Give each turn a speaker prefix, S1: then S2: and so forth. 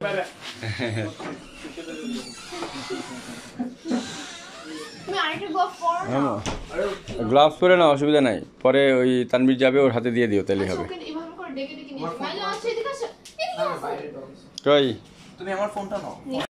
S1: gloves
S2: পরে না অসুবিধা নাই পরে ওই তানবির যাবে ওর হাতে দিয়ে দিও তাহলে হবে
S3: কই
S4: তুমি আমার ফোনটা নাও